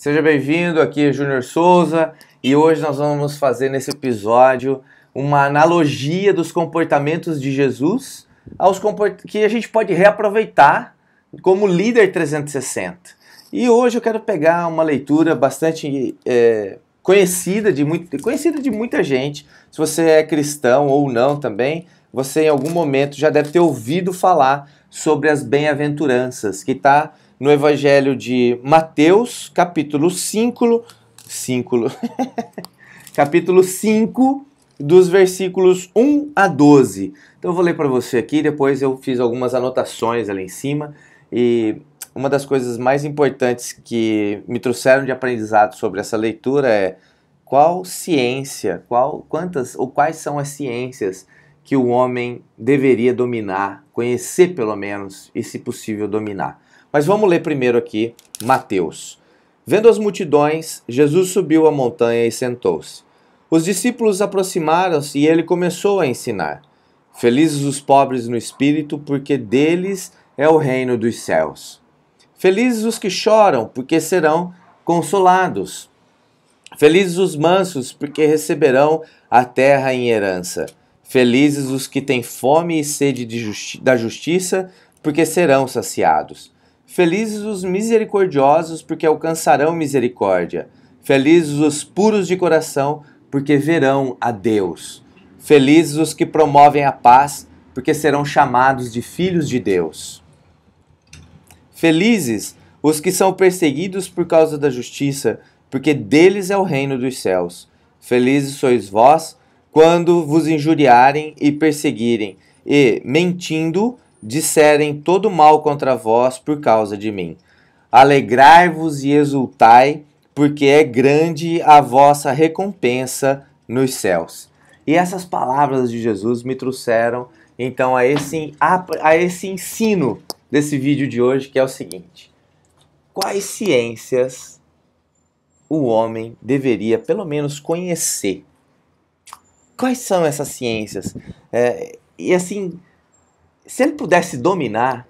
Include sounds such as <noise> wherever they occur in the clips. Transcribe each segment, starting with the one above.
Seja bem-vindo, aqui é Júnior Souza e hoje nós vamos fazer nesse episódio uma analogia dos comportamentos de Jesus aos comport... que a gente pode reaproveitar como líder 360. E hoje eu quero pegar uma leitura bastante é, conhecida, de muito... conhecida de muita gente. Se você é cristão ou não também, você em algum momento já deve ter ouvido falar sobre as bem-aventuranças, que está no Evangelho de Mateus, capítulo 5, 5 <laughs> capítulo 5, dos versículos 1 a 12. Então eu vou ler para você aqui, depois eu fiz algumas anotações ali em cima e uma das coisas mais importantes que me trouxeram de aprendizado sobre essa leitura é qual ciência, qual quantas ou quais são as ciências que o homem deveria dominar, conhecer pelo menos e se possível dominar. Mas vamos ler primeiro aqui Mateus. Vendo as multidões, Jesus subiu a montanha e sentou-se. Os discípulos aproximaram-se e ele começou a ensinar. Felizes os pobres no espírito, porque deles é o reino dos céus. Felizes os que choram, porque serão consolados. Felizes os mansos, porque receberão a terra em herança. Felizes os que têm fome e sede justi da justiça, porque serão saciados. Felizes os misericordiosos, porque alcançarão misericórdia. Felizes os puros de coração, porque verão a Deus. Felizes os que promovem a paz, porque serão chamados de filhos de Deus. Felizes os que são perseguidos por causa da justiça, porque deles é o reino dos céus. Felizes sois vós quando vos injuriarem e perseguirem, e, mentindo, disserem todo mal contra vós por causa de mim. Alegrai-vos e exultai, porque é grande a vossa recompensa nos céus. E essas palavras de Jesus me trouxeram então a esse, a, a esse ensino desse vídeo de hoje, que é o seguinte: quais ciências o homem deveria pelo menos conhecer? Quais são essas ciências? É, e assim, se ele pudesse dominar,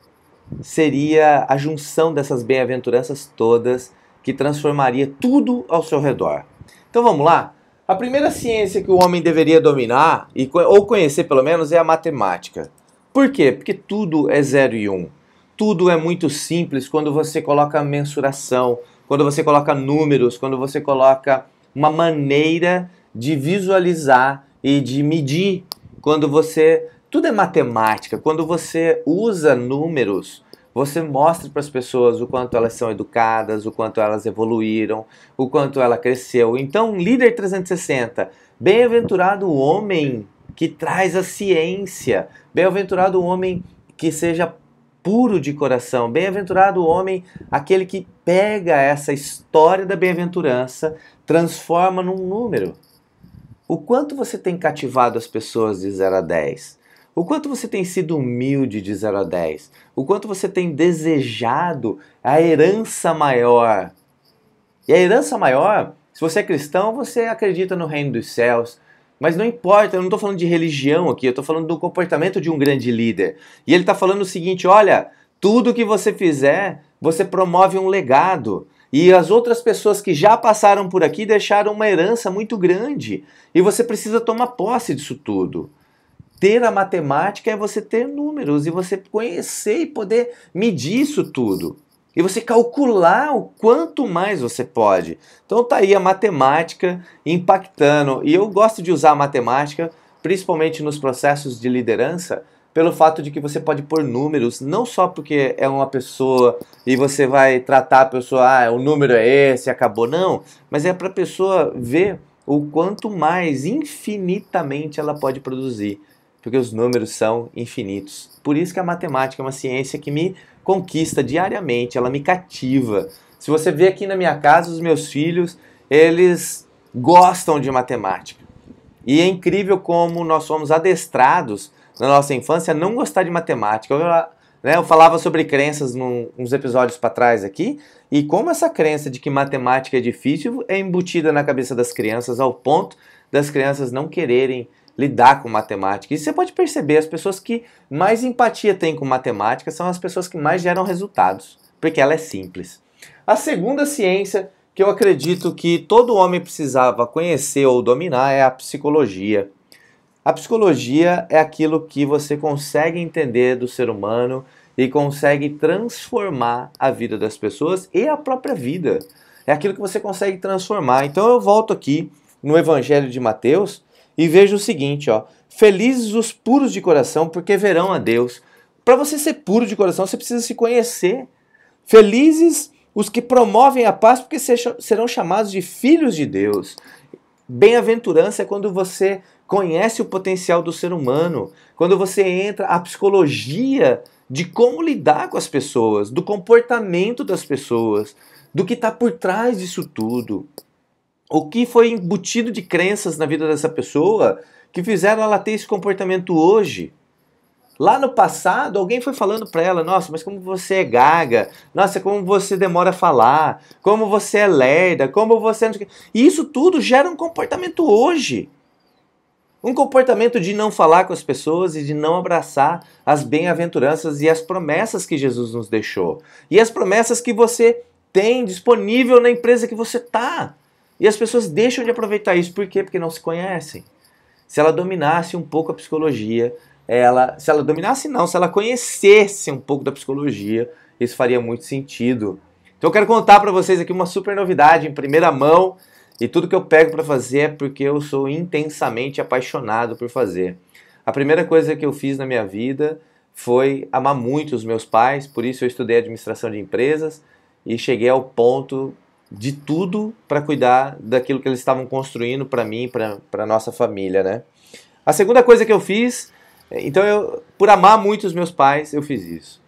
seria a junção dessas bem-aventuranças todas que transformaria tudo ao seu redor. Então vamos lá? A primeira ciência que o homem deveria dominar, e, ou conhecer pelo menos, é a matemática. Por quê? Porque tudo é zero e Um. Tudo é muito simples quando você coloca mensuração, quando você coloca números, quando você coloca uma maneira de visualizar e de medir, quando você tudo é matemática. Quando você usa números, você mostra para as pessoas o quanto elas são educadas, o quanto elas evoluíram, o quanto ela cresceu. Então, líder 360, bem-aventurado o homem que traz a ciência, bem-aventurado o homem que seja puro de coração, bem-aventurado o homem, aquele que pega essa história da bem-aventurança, transforma num número. O quanto você tem cativado as pessoas de 0 a 10? O quanto você tem sido humilde de 0 a 10? O quanto você tem desejado a herança maior? E a herança maior, se você é cristão, você acredita no reino dos céus. Mas não importa, eu não estou falando de religião aqui, eu estou falando do comportamento de um grande líder. E ele está falando o seguinte: olha, tudo que você fizer, você promove um legado. E as outras pessoas que já passaram por aqui deixaram uma herança muito grande. E você precisa tomar posse disso tudo ter a matemática é você ter números e você conhecer e poder medir isso tudo. E você calcular o quanto mais você pode. Então tá aí a matemática impactando. E eu gosto de usar a matemática, principalmente nos processos de liderança, pelo fato de que você pode pôr números, não só porque é uma pessoa e você vai tratar a pessoa, ah, o número é esse, acabou, não, mas é para a pessoa ver o quanto mais infinitamente ela pode produzir porque os números são infinitos. Por isso que a matemática é uma ciência que me conquista diariamente, ela me cativa. Se você vê aqui na minha casa, os meus filhos, eles gostam de matemática. E é incrível como nós somos adestrados na nossa infância a não gostar de matemática. Eu, né, eu falava sobre crenças num, uns episódios para trás aqui, e como essa crença de que matemática é difícil é embutida na cabeça das crianças ao ponto das crianças não quererem lidar com matemática. E você pode perceber, as pessoas que mais empatia têm com matemática são as pessoas que mais geram resultados, porque ela é simples. A segunda ciência que eu acredito que todo homem precisava conhecer ou dominar é a psicologia. A psicologia é aquilo que você consegue entender do ser humano e consegue transformar a vida das pessoas e a própria vida. É aquilo que você consegue transformar. Então eu volto aqui no Evangelho de Mateus, e veja o seguinte, ó, felizes os puros de coração, porque verão a Deus. Para você ser puro de coração, você precisa se conhecer. Felizes os que promovem a paz, porque serão chamados de filhos de Deus. Bem-aventurança é quando você conhece o potencial do ser humano, quando você entra a psicologia de como lidar com as pessoas, do comportamento das pessoas, do que está por trás disso tudo o que foi embutido de crenças na vida dessa pessoa que fizeram ela ter esse comportamento hoje. Lá no passado, alguém foi falando para ela: "Nossa, mas como você é gaga. Nossa, como você demora a falar. Como você é lerda. Como você é E isso tudo gera um comportamento hoje. Um comportamento de não falar com as pessoas e de não abraçar as bem-aventuranças e as promessas que Jesus nos deixou. E as promessas que você tem disponível na empresa que você está. E as pessoas deixam de aproveitar isso, por quê? Porque não se conhecem. Se ela dominasse um pouco a psicologia, ela, se ela dominasse não, se ela conhecesse um pouco da psicologia, isso faria muito sentido. Então eu quero contar para vocês aqui uma super novidade em primeira mão, e tudo que eu pego para fazer é porque eu sou intensamente apaixonado por fazer. A primeira coisa que eu fiz na minha vida foi amar muito os meus pais, por isso eu estudei administração de empresas e cheguei ao ponto de tudo para cuidar daquilo que eles estavam construindo para mim, para nossa família, né? A segunda coisa que eu fiz, então eu, por amar muito os meus pais, eu fiz isso.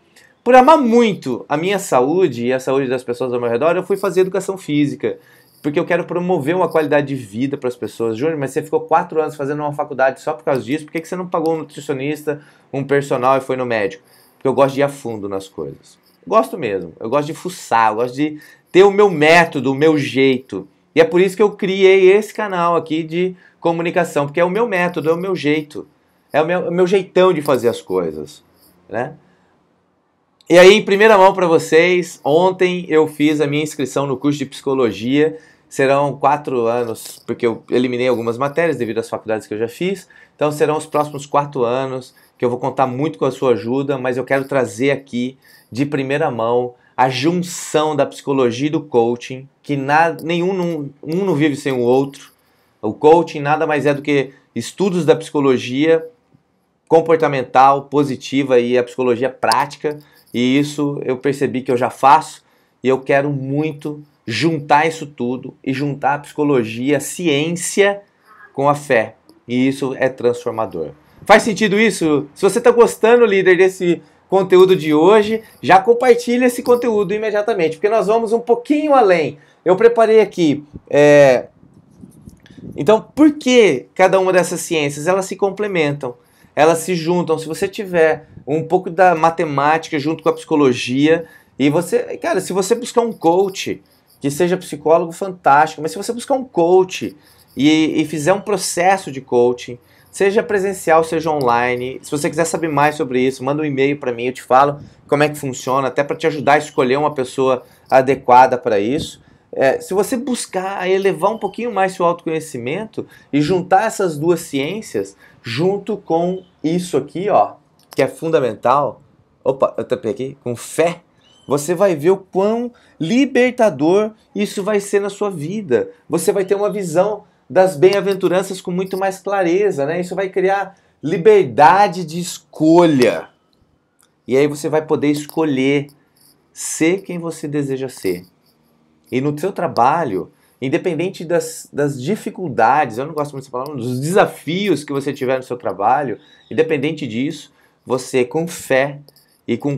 Por amar muito a minha saúde e a saúde das pessoas ao meu redor, eu fui fazer educação física, porque eu quero promover uma qualidade de vida para as pessoas. Júnior, mas você ficou quatro anos fazendo uma faculdade só por causa disso, por que, que você não pagou um nutricionista, um personal e foi no médico? Porque eu gosto de ir a fundo nas coisas. Gosto mesmo. Eu gosto de fuçar, eu gosto de ter o meu método, o meu jeito. E é por isso que eu criei esse canal aqui de comunicação, porque é o meu método, é o meu jeito. É o meu, é o meu jeitão de fazer as coisas, né? E aí, em primeira mão para vocês, ontem eu fiz a minha inscrição no curso de psicologia. Serão quatro anos, porque eu eliminei algumas matérias devido às faculdades que eu já fiz. Então, serão os próximos quatro anos que eu vou contar muito com a sua ajuda, mas eu quero trazer aqui de primeira mão a junção da psicologia e do coaching, que nada, nenhum um não vive sem o outro. O coaching nada mais é do que estudos da psicologia comportamental positiva e a psicologia prática, e isso eu percebi que eu já faço e eu quero muito juntar isso tudo e juntar a psicologia, a ciência com a fé. E isso é transformador. Faz sentido isso? Se você está gostando, líder, desse conteúdo de hoje, já compartilha esse conteúdo imediatamente, porque nós vamos um pouquinho além. Eu preparei aqui. É... Então, por que cada uma dessas ciências elas se complementam? Elas se juntam. Se você tiver um pouco da matemática junto com a psicologia, e você, cara, se você buscar um coach que seja psicólogo, fantástico, mas se você buscar um coach e, e fizer um processo de coaching, seja presencial, seja online. Se você quiser saber mais sobre isso, manda um e-mail para mim, eu te falo como é que funciona, até para te ajudar a escolher uma pessoa adequada para isso. É, se você buscar elevar um pouquinho mais seu autoconhecimento e juntar essas duas ciências junto com isso aqui, ó, que é fundamental, opa, eu tapei aqui, com fé, você vai ver o quão libertador isso vai ser na sua vida. Você vai ter uma visão das bem-aventuranças com muito mais clareza, né? Isso vai criar liberdade de escolha. E aí você vai poder escolher ser quem você deseja ser. E no seu trabalho, independente das, das dificuldades, eu não gosto muito de falar dos desafios que você tiver no seu trabalho, independente disso, você com fé e com,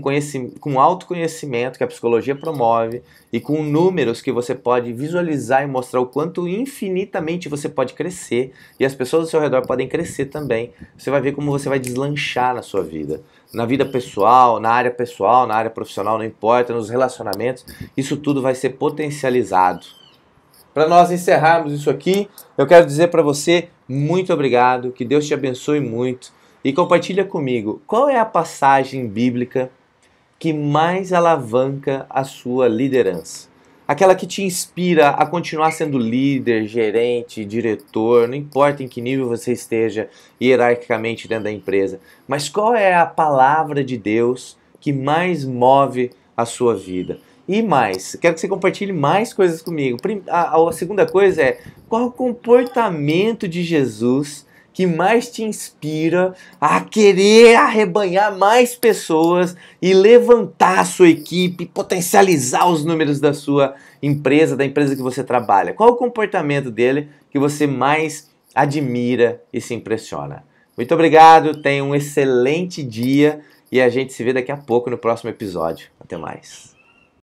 com autoconhecimento que a psicologia promove e com números que você pode visualizar e mostrar o quanto infinitamente você pode crescer e as pessoas ao seu redor podem crescer também. Você vai ver como você vai deslanchar na sua vida, na vida pessoal, na área pessoal, na área profissional, não importa, nos relacionamentos, isso tudo vai ser potencializado. Para nós encerrarmos isso aqui, eu quero dizer para você muito obrigado, que Deus te abençoe muito e compartilha comigo qual é a passagem bíblica que mais alavanca a sua liderança. Aquela que te inspira a continuar sendo líder, gerente, diretor, não importa em que nível você esteja hierarquicamente dentro da empresa, mas qual é a palavra de Deus que mais move a sua vida? E mais, quero que você compartilhe mais coisas comigo. A, a, a segunda coisa é qual o comportamento de Jesus que mais te inspira a querer arrebanhar mais pessoas e levantar a sua equipe, potencializar os números da sua empresa, da empresa que você trabalha? Qual o comportamento dele que você mais admira e se impressiona? Muito obrigado, tenha um excelente dia e a gente se vê daqui a pouco no próximo episódio. Até mais.